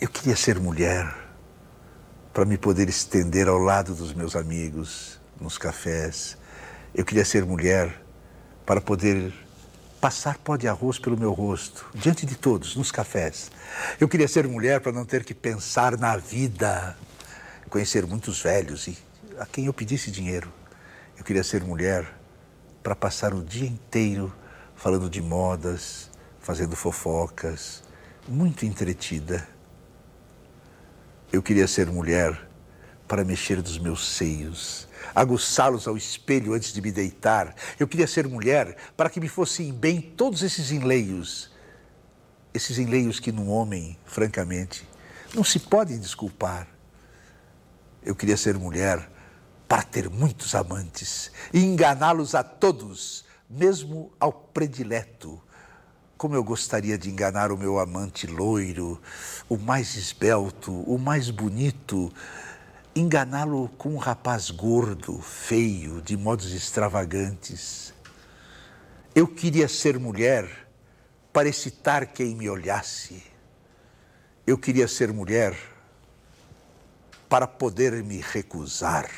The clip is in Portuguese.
Eu queria ser mulher para me poder estender ao lado dos meus amigos nos cafés. Eu queria ser mulher para poder passar pó de arroz pelo meu rosto, diante de todos, nos cafés. Eu queria ser mulher para não ter que pensar na vida, conhecer muitos velhos e a quem eu pedisse dinheiro. Eu queria ser mulher para passar o dia inteiro falando de modas, fazendo fofocas, muito entretida. Eu queria ser mulher para mexer dos meus seios, aguçá-los ao espelho antes de me deitar. Eu queria ser mulher para que me fossem bem todos esses enleios. Esses enleios que num homem, francamente, não se podem desculpar. Eu queria ser mulher para ter muitos amantes e enganá-los a todos, mesmo ao predileto como eu gostaria de enganar o meu amante loiro, o mais esbelto, o mais bonito, enganá-lo com um rapaz gordo, feio, de modos extravagantes. Eu queria ser mulher para excitar quem me olhasse. Eu queria ser mulher para poder me recusar.